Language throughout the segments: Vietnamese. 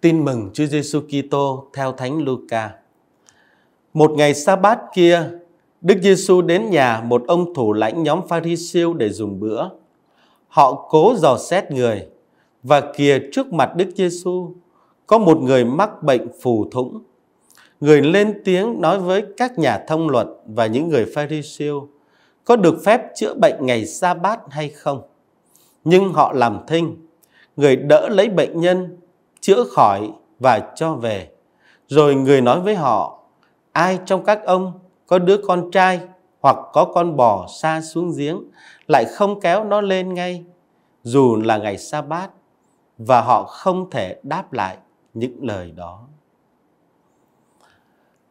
Tin mừng Chúa Giêsu Kitô theo Thánh Luca. Một ngày Sa-bát kia, Đức Giêsu đến nhà một ông thủ lãnh nhóm Pha-ri-siêu để dùng bữa. Họ cố dò xét người và kìa trước mặt Đức Giêsu có một người mắc bệnh phù thủng. Người lên tiếng nói với các nhà thông luật và những người Pha-ri-siêu có được phép chữa bệnh ngày Sa-bát hay không. Nhưng họ làm thinh, người đỡ lấy bệnh nhân chữa khỏi và cho về. Rồi người nói với họ, ai trong các ông có đứa con trai hoặc có con bò xa xuống giếng lại không kéo nó lên ngay, dù là ngày sa bát, và họ không thể đáp lại những lời đó.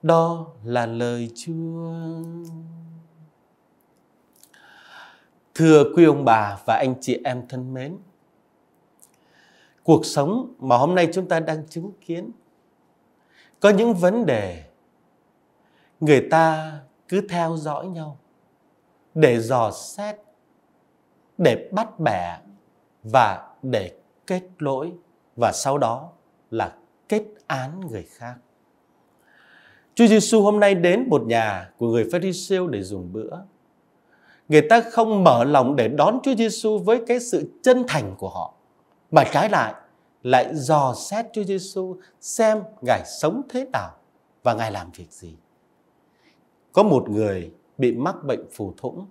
Đó là lời Chúa. Thưa quý ông bà và anh chị em thân mến, cuộc sống mà hôm nay chúng ta đang chứng kiến có những vấn đề người ta cứ theo dõi nhau để dò xét để bắt bẻ và để kết lỗi và sau đó là kết án người khác. Chúa Giêsu hôm nay đến một nhà của người Pharisêu để dùng bữa. Người ta không mở lòng để đón Chúa Giêsu với cái sự chân thành của họ mà trái lại lại dò xét Chúa Giêsu xem Ngài sống thế nào và Ngài làm việc gì. Có một người bị mắc bệnh phù thủng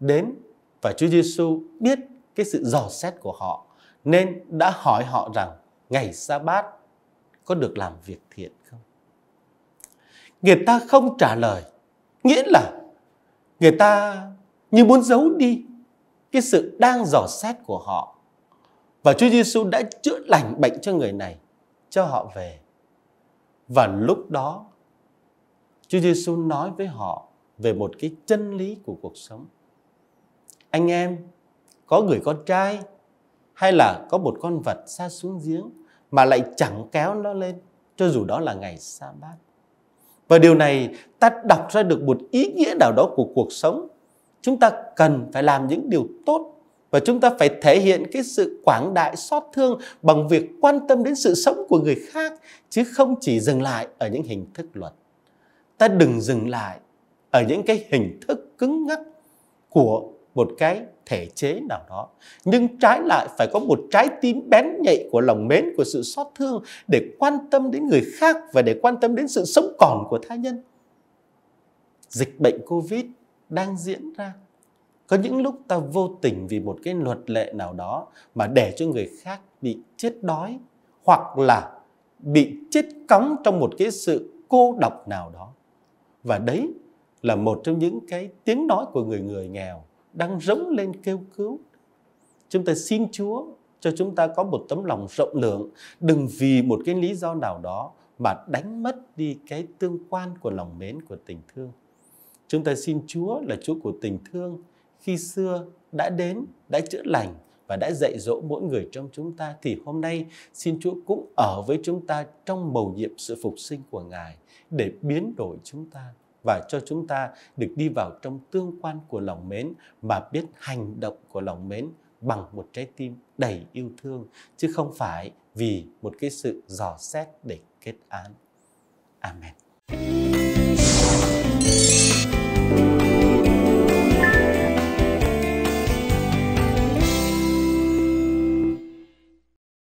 đến và Chúa Giêsu biết cái sự dò xét của họ nên đã hỏi họ rằng ngày sa bát có được làm việc thiện không? Người ta không trả lời, nghĩa là người ta như muốn giấu đi cái sự đang dò xét của họ và Chúa Giêsu đã chữa lành bệnh cho người này, cho họ về. Và lúc đó, Chúa Giêsu nói với họ về một cái chân lý của cuộc sống. Anh em, có người con trai hay là có một con vật xa xuống giếng mà lại chẳng kéo nó lên cho dù đó là ngày sa bát. Và điều này ta đọc ra được một ý nghĩa nào đó của cuộc sống. Chúng ta cần phải làm những điều tốt và chúng ta phải thể hiện cái sự quảng đại xót thương bằng việc quan tâm đến sự sống của người khác chứ không chỉ dừng lại ở những hình thức luật ta đừng dừng lại ở những cái hình thức cứng ngắc của một cái thể chế nào đó nhưng trái lại phải có một trái tim bén nhạy của lòng mến của sự xót thương để quan tâm đến người khác và để quan tâm đến sự sống còn của tha nhân dịch bệnh covid đang diễn ra có những lúc ta vô tình vì một cái luật lệ nào đó mà để cho người khác bị chết đói hoặc là bị chết cóng trong một cái sự cô độc nào đó và đấy là một trong những cái tiếng nói của người người nghèo đang rống lên kêu cứu chúng ta xin chúa cho chúng ta có một tấm lòng rộng lượng đừng vì một cái lý do nào đó mà đánh mất đi cái tương quan của lòng mến của tình thương chúng ta xin chúa là chúa của tình thương khi xưa đã đến, đã chữa lành và đã dạy dỗ mỗi người trong chúng ta thì hôm nay xin Chúa cũng ở với chúng ta trong mầu nhiệm sự phục sinh của Ngài để biến đổi chúng ta và cho chúng ta được đi vào trong tương quan của lòng mến mà biết hành động của lòng mến bằng một trái tim đầy yêu thương chứ không phải vì một cái sự dò xét để kết án. Amen.